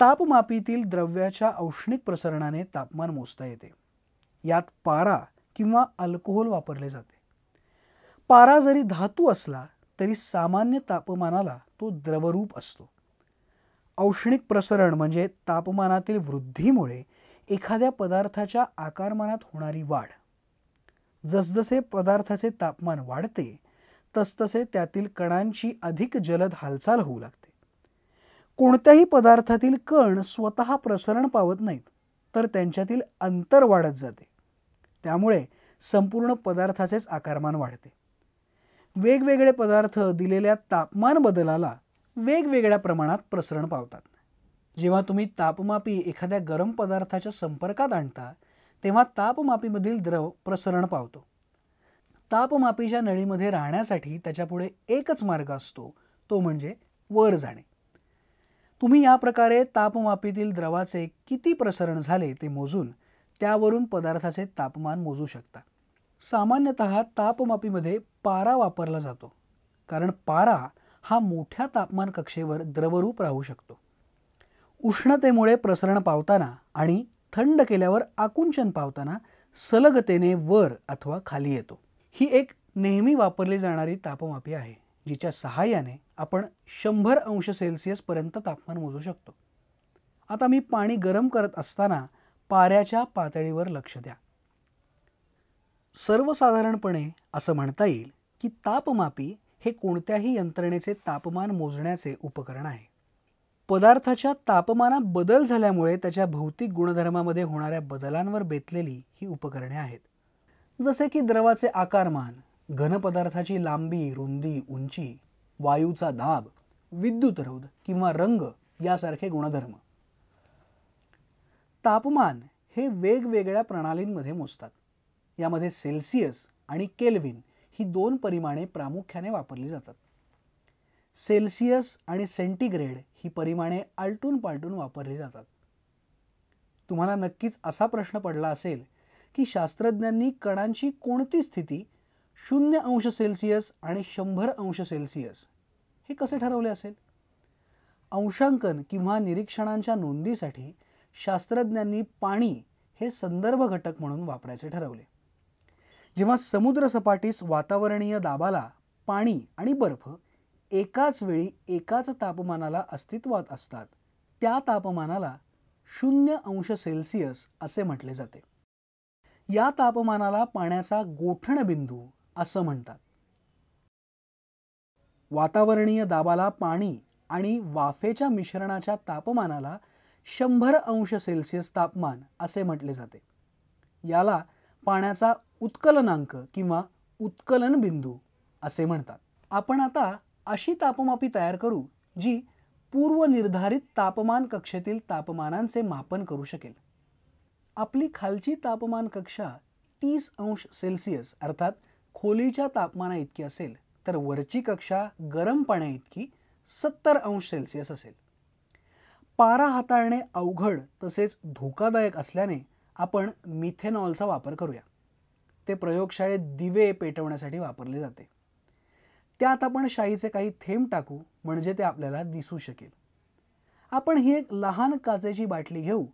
तापमापीतील द्रव्याच्या औष्णिक प्रसरणाने तापमान मोजता येते यात पारा किंवा अल्कोहोल वापरले जाते पारा जरी धातू असला तरी सामान्य तापमानाला तो द्रवरूप असतो औष्णिक प्रसरण म्हणजे तापमानातील वृद्धीमुळे एखाद्या पदार्थाच्या आकारमानात होणारी वाढ जसजसे पदार्थाचे तापमान वाढते तसतसे त्यातील कणांची अधिक जलद हालचाल होऊ लागते कोणत्याही पदार्थातील कण स्वतः प्रसरण पावत नाहीत तर त्यांच्यातील अंतर वाढत जाते त्यामुळे संपूर्ण पदार्थाचेच आकारमान वाढते वेगवेगळे पदार्थ दिलेल्या तापमान बदलाला वेगवेगळ्या प्रमाणात प्रसरण पावतात जेव्हा तुम्ही तापमापी एखाद्या गरम पदार्थाच्या संपर्कात आणता तेव्हा तापमापीमधील द्रव प्रसरण पावतो तापमापीच्या नळीमध्ये राहण्यासाठी त्याच्यापुढे एकच मार्ग असतो तो म्हणजे वर जाणे तुम्ही या प्रकारे तापमापीतील द्रवाचे किती प्रसरण झाले ते मोजून त्यावरून पदार्थाचे तापमान मोजू शकता सामान्यत तापमापीमध्ये पारा वापरला जातो कारण पारा हा मोठ्या तापमान कक्षेवर द्रवरूप राहू शकतो उष्णतेमुळे प्रसरण पावताना आणि थंड केल्यावर आकुंचन पावताना सलगतेने वर अथवा खाली येतो ही एक नेहमी वापरली जाणारी तापमापी आहे जिच्या सहाय्याने आपण शंभर अंश सेल्सिअसपर्यंत तापमान मोजू शकतो आता मी पाणी गरम करत असताना पाऱ्याच्या पातळीवर लक्ष द्या सर्वसाधारणपणे असं म्हणता येईल की तापमापी हे कोणत्याही यंत्रणेचे तापमान मोजण्याचे उपकरण आहे पदार्थाच्या तापमानात बदल झाल्यामुळे त्याच्या भौतिक गुणधर्मामध्ये होणाऱ्या बदलांवर बेतलेली ही उपकरणे आहेत जसे की द्रवाचे आकारमान घनपदार्थाची लांबी रुंदी उंची वायूचा दाब विद्युत रोध किंवा रंग यासारखे गुणधर्म तापमान हे वेगवेगळ्या प्रणालींमध्ये मोजतात यामध्ये सेल्सियस आणि केल्व्हिन ही दोन परिमाणे प्रामुख्याने वापरली जातात सेल्सियस आणि सेंटीग्रेड ही परिमाणे आलटून पालटून वापरली जातात तुम्हाला नक्कीच असा प्रश्न पडला असेल की शास्त्रज्ञांनी कणांची कोणती स्थिती शून्य अंश सेल्सिअस आणि शंभर अंश सेल्सिअस हे कसे ठरवले असेल अंशांकन किंवा निरीक्षणांच्या नोंदीसाठी शास्त्रज्ञांनी पाणी हे संदर्भ घटक म्हणून वापरायचे ठरवले जेव्हा समुद्रसपाटीस वातावरणीय दाबाला पाणी आणि बर्फ एकाच वेळी एकाच तापमानाला अस्तित्वात असतात त्या तापमानाला शून्य अंश सेल्सिअस असे म्हटले जाते या तापमानाला पाण्याचा गोठणबिंदू असं म्हणतात वातावरणीय दाबाला पाणी आणि वाफेच्या मिश्रणाच्या तापमानाला शंभर अंश सेल्सिअस तापमान असे म्हटले जाते याला पाण्याचा उत्कलनांक किंवा उत्कलन बिंदू असे म्हणतात आपण आता अशी तापमापी तयार करू जी पूर्वनिर्धारित तापमान कक्षेतील तापमानांचे मापन करू शकेल आपली खालची तापमान कक्षा तीस अंश सेल्सिअस अर्थात खोलीच्या तापमाना इतकी असेल तर वरची कक्षा गरम पाण्या इतकी सत्तर अंश सेल्सिअस असेल पारा हाताळणे अवघड तसेच धोकादायक असल्याने आपण मिथेनॉलचा वापर करूया ते प्रयोगशाळेत दिवे पेटवण्यासाठी वापरले जाते त्यात आपण शाईचे काही थेंब टाकू म्हणजे ते आपल्याला दिसू शकेल आपण ही एक लहान काचेची बाटली घेऊ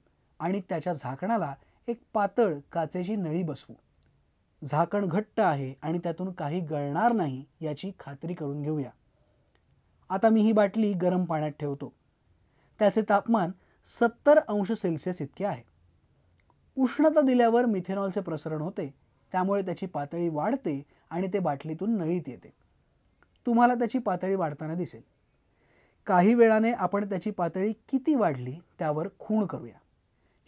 आणि त्याच्या झाकणाला एक पातळ काचेची नळी बसवू झाकण घट्ट आहे आणि त्यातून काही गळणार नाही याची खात्री करून घेऊया आता मी ही बाटली गरम पाण्यात ठेवतो त्याचे तापमान सत्तर अंश सेल्सिअस इतके आहे उष्णता दिल्यावर मिथेनॉलचे प्रसरण होते त्यामुळे त्याची पातळी वाढते आणि ते बाटलीतून नळीत येते तुम्हाला त्याची पातळी वाढताना दिसेल काही वेळाने आपण त्याची पातळी किती वाढली त्यावर खूण करूया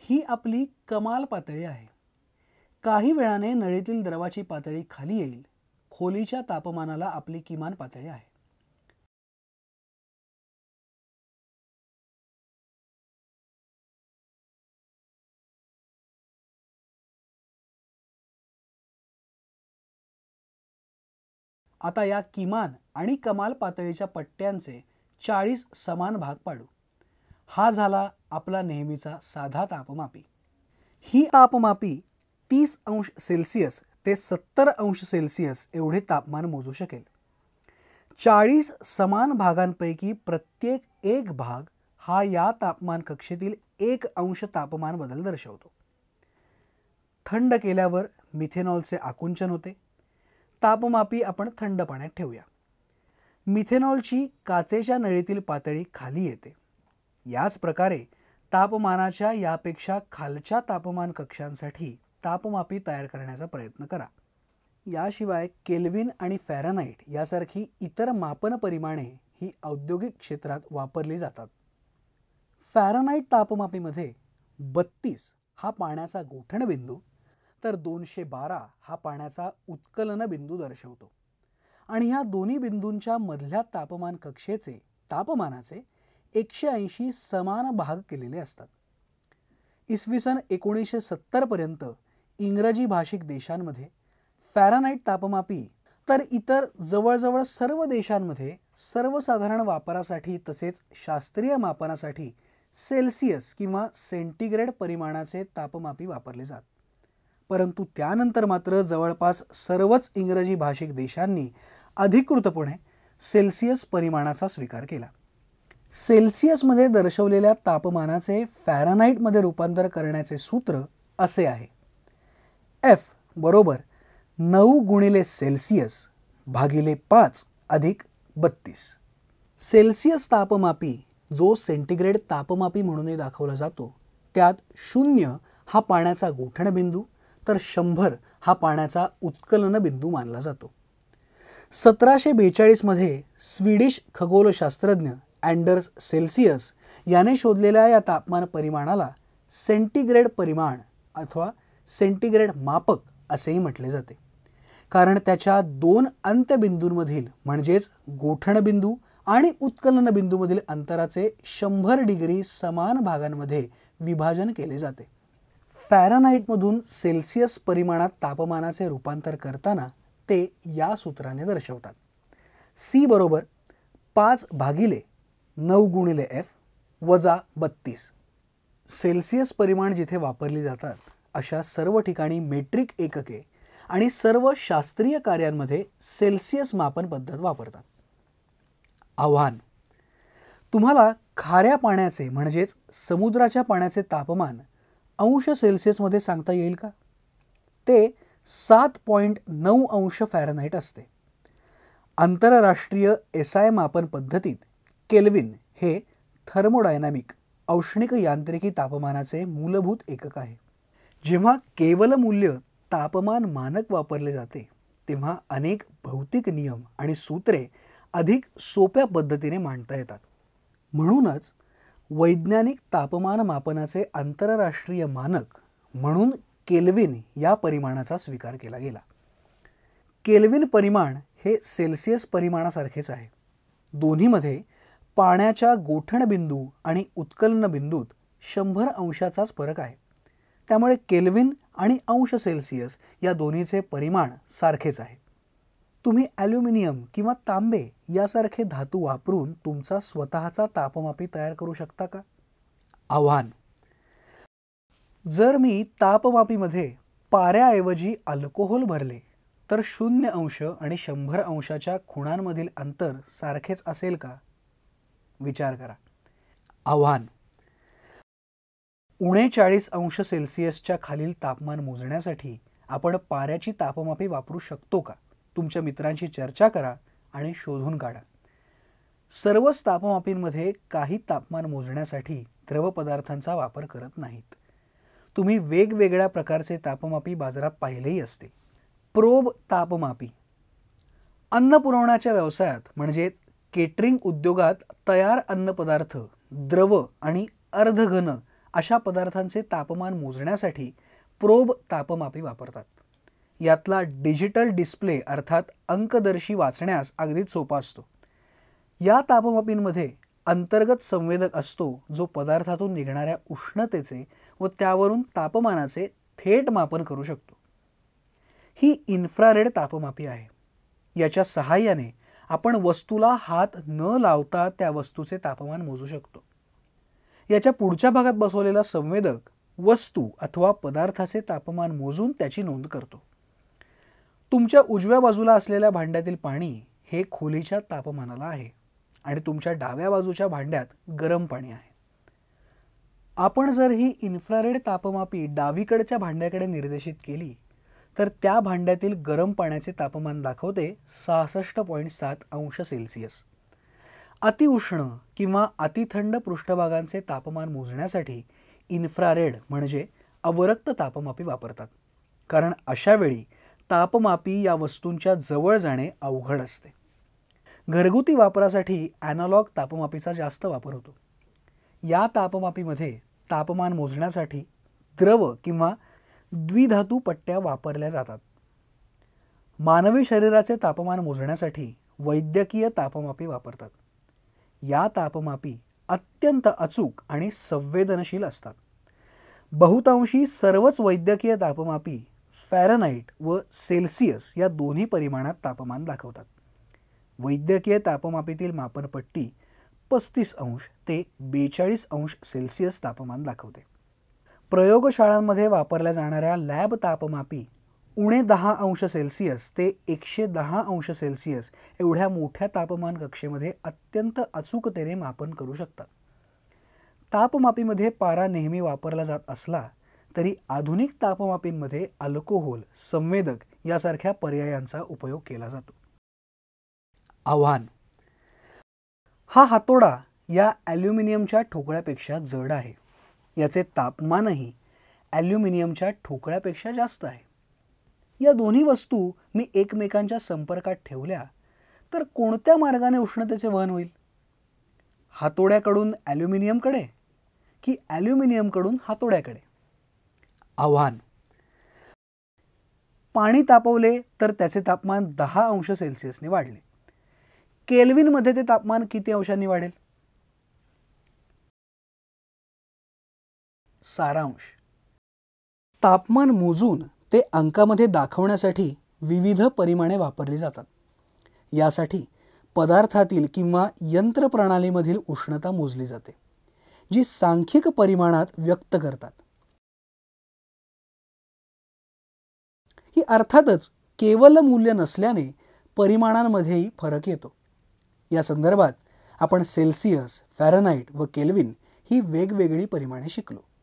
ही आपली कमाल पातळी आहे काही वेळाने नळीतील द्रवाची पातळी खाली येईल खोलीच्या तापमानाला आपली किमान पातळी आहे आता या किमान आणि कमाल पातळीच्या पट्ट्यांचे चाळीस समान भाग पाडू हा झाला आपला नेहमीचा साधा तापमापी ही तापमापी तीस अंश सेल्सिअस ते सत्तर अंश सेल्सिअस एवढे तापमान मोजू शकेल चाळीस समान भागांपैकी प्रत्येक एक भाग हा या तापमान कक्षेतील एक अंश तापमान बदल दर्शवतो थंड केल्यावर मिथेनॉलचे आकुंचन होते तापमापी आपण थंड पाण्यात ठेवूया मिथेनॉलची काचेच्या नळीतील पातळी खाली येते याच प्रकारे तापमानाच्या यापेक्षा खालच्या तापमान कक्षांसाठी तापमापी तयार करण्याचा प्रयत्न करा याशिवाय केल्विन आणि फॅरनाईट यासारखी इतर मापन परिमाणे ही औद्योगिक क्षेत्रात वापरली जातात फॅरनाईट तापमापीमध्ये बत्तीस हा पाण्याचा गोठणबिंदू तर दोनशे बारा हा पाण्याचा उत्कलन बिंदू दर्शवतो आणि ह्या दोन्ही बिंदूंच्या मधल्या तापमान कक्षेचे तापमानाचे एकशे ऐंशी समान भाग केलेले असतात इसवी सन एकोणीसशे सत्तरपर्यंत इंग्रजी भाषिक देशांमध्ये फॅरानाईट तापमापी तर इतर जवळजवळ सर्व देशांमध्ये सर्वसाधारण वापरासाठी तसेच शास्त्रीय मापनासाठी सेल्सिअस किंवा सेंटीग्रेड परिमाणाचे तापमापी वापरले जात परंतु त्यानंतर मात्र जवळपास सर्वच इंग्रजी भाषिक देशांनी अधिकृतपणे सेल्सिअस परिमाणाचा स्वीकार केला सेल्सिअसमध्ये दर्शवलेल्या तापमानाचे फॅरानाईटमध्ये रूपांतर करण्याचे सूत्र असे आहे एफ बरोबर नऊ गुणिले सेल्सिअस भागिले पाच अधिक बत्तीस सेल्सिअस तापमापी जो सेंटीग्रेड तापमापी म्हणूनही दाखवला जातो त्यात शून्य हा पाण्याचा गोठणबिंदू तर शंभर हा पाण्याचा उत्कलन बिंदू मानला जातो सतराशे बेचाळीसमध्ये स्वीडिश खगोलशास्त्रज्ञ अँडर्स सेल्सिअस याने शोधलेल्या या तापमान परिमाणाला सेंटीग्रेड परिमाण अथवा सेंटीग्रेड मापक असेही म्हटले जाते कारण त्याच्या दोन अंत्यबिंदूंमधील म्हणजेच गोठणबिंदू आणि उत्कलन बिंदूमधील अंतराचे शंभर डिग्री समान भागांमध्ये विभाजन केले जाते फॅरनाईटमधून सेल्सिअस परिमाणात तापमानाचे रूपांतर करताना ते या सूत्राने दर्शवतात सी बरोबर पाच भागिले नऊ गुणिले एफ वजा बत्तीस सेल्सिअस परिमाण जिथे वापरली जातात अशा सर्व ठिकाणी मेट्रिक एकके आणि सर्व शास्त्रीय कार्यांमध्ये सेल्सिअस मापन पद्धत वापरतात आव्हान तुम्हाला खाऱ्या पाण्याचे म्हणजेच समुद्राच्या पाण्याचे तापमान अंश सेल्सिअसमध्ये सांगता येईल का ते सात पॉईंट नऊ अंश फॅरनाईट असते आंतरराष्ट्रीय एस आय मापन पद्धतीत केल्विन हे थर्मोडायनामिक औष्णिक यांत्रिकी तापमानाचे मूलभूत एकक आहे जेव्हा केवल मूल्य तापमान मानक वापरले जाते तेव्हा अनेक भौतिक नियम आणि सूत्रे अधिक सोप्या पद्धतीने मांडता येतात म्हणूनच वैज्ञानिक तापमान मापनाचे आंतरराष्ट्रीय मानक म्हणून केल्विन या परिमाणाचा स्वीकार केला गेला केल्विन परिमाण हे सेल्सिअस परिमाणासारखेच आहे दोन्हीमध्ये पाण्याच्या गोठणबिंदू आणि उत्कलन बिंदूत शंभर अंशाचाच फरक आहे त्यामुळे केल्विन आणि अंश सेल्सिअस या दोन्हीचे परिमाण सारखेच आहे तुम्ही ॲल्युमिनियम किंवा तांबे यासारखे धातू वापरून तुमचा स्वतःचा तापमापी तयार करू शकता का आव्हान जर मी तापमापीमध्ये पाऱ्याऐवजी अल्कोहोल भरले तर शून्य अंश आणि शंभर अंशाच्या खुणांमधील अंतर सारखेच असेल का विचार करा आव्हान उणेचाळीस अंश सेल्सिअसच्या खालील तापमान मोजण्यासाठी आपण पाऱ्याची तापमापी वापरू शकतो का तुमच्या मित्रांशी चर्चा करा आणि शोधून काढा सर्वच तापमापींमध्ये काही तापमान मोजण्यासाठी द्रव पदार्थांचा वापर करत नाहीत तुम्ही वेगवेगळ्या प्रकारचे तापमापी बाजारात पाहिलेही असते प्रोब तापमापी अन्न पुरवण्याच्या व्यवसायात म्हणजे केटरिंग उद्योगात तयार अन्नपदार्थ द्रव आणि अर्धघन अशा पदार्थांचे तापमान मोजण्यासाठी प्रोब तापमापी वापरतात यातला डिजिटल डिस्प्ले अर्थात अंकदर्शी वाचण्यास अगदीच सोपा असतो या तापमापींमध्ये अंतर्गत संवेदक असतो जो पदार्थातून निघणाऱ्या उष्णतेचे व त्यावरून तापमानाचे थेट मापन करू शकतो ही इन्फ्रारेड तापमापी आहे याच्या सहाय्याने आपण वस्तूला हात न लावता त्या वस्तूचे तापमान मोजू शकतो याच्या पुढच्या भागात बसवलेला संवेदक वस्तू अथवा पदार्थाचे तापमान मोजून त्याची नोंद करतो तुमच्या उजव्या बाजूला असलेल्या भांड्यातील पाणी हे खोलीच्या तापमानाला आहे आणि तुमच्या डाव्या बाजूच्या भांड्यात गरम पाणी आहे आपण जर ही इन्फ्रारेड तापमापी डावीकडच्या भांड्याकडे निर्देशित केली तर त्या भांड्यातील गरम पाण्याचे तापमान दाखवते सहासष्ट पॉईंट सात अंश सेल्सिअस अतिउष्ण किंवा अतिथंड पृष्ठभागांचे तापमान मोजण्यासाठी इन्फ्रारेड म्हणजे अवरक्त तापमापी वापरतात कारण अशावेळी तापमापी या वस्तूंच्या जवळ जाणे अवघड असते घरगुती वापरासाठी ॲनालॉग तापमापीचा जास्त वापर होतो या तापमापीमध्ये तापमान मोजण्यासाठी द्रव किंवा द्विधातू पट्ट्या वापरल्या जातात मानवी शरीराचे तापमान मोजण्यासाठी वैद्यकीय तापमापी वापरतात या तापमापी अत्यंत अचूक आणि संवेदनशील असतात बहुतांशी सर्वच वैद्यकीय तापमापी फॅरनाईट व सेल्सियस या दोन्ही परिमाणात तापमान दाखवतात वैद्यकीय तापमापीतील मापनपट्टी पस्तीस अंश ते बेचाळीस अंश सेल्सिअस तापमान दाखवते प्रयोगशाळांमध्ये वापरल्या जाणाऱ्या लॅब तापमापी उणे दहा अंश सेल्सिअस ते एकशे दहा अंश सेल्सिअस एवढ्या मोठ्या तापमान कक्षेमध्ये अत्यंत अचूकतेने मापन करू शकतात तापमापीमध्ये पारा नेहमी वापरला जात असला तरी आधुनिक तापमापींमध्ये अल्कोहोल संवेदक यासारख्या पर्यायांचा उपयोग केला जातो आव्हान हा हातोडा या ॲल्युमिनियमच्या ठोकळ्यापेक्षा जड आहे याचे तापमानही ॲल्युमिनियमच्या ठोकळ्यापेक्षा जास्त आहे या दोन्ही वस्तू मी एकमेकांच्या संपर्कात ठेवल्या तर कोणत्या मार्गाने उष्णतेचे वहन होईल हातोड्याकडून ॲल्युमिनियमकडे की ॲल्युमिनियमकडून हातोड्याकडे आव्हान पाणी तापवले तर त्याचे तापमान दहा अंश सेल्सिअसने वाढले केल्विनमध्ये ते तापमान किती अंशांनी वाढेल सारांश तापमान मोजून ते अंकामध्ये दाखवण्यासाठी विविध परिमाणे वापरली जातात यासाठी पदार्थातील किंवा यंत्रप्रणालीमधील उष्णता मोजली जाते जी सांख्यिक परिमाणात व्यक्त करतात ही अर्थातच केवल मूल्य नसल्याने परिमाणांमध्येही फरक येतो या संदर्भात आपण सेल्सिअस फॅरनाईट व केल्विन ही वेगवेगळी परिमाणे शिकलो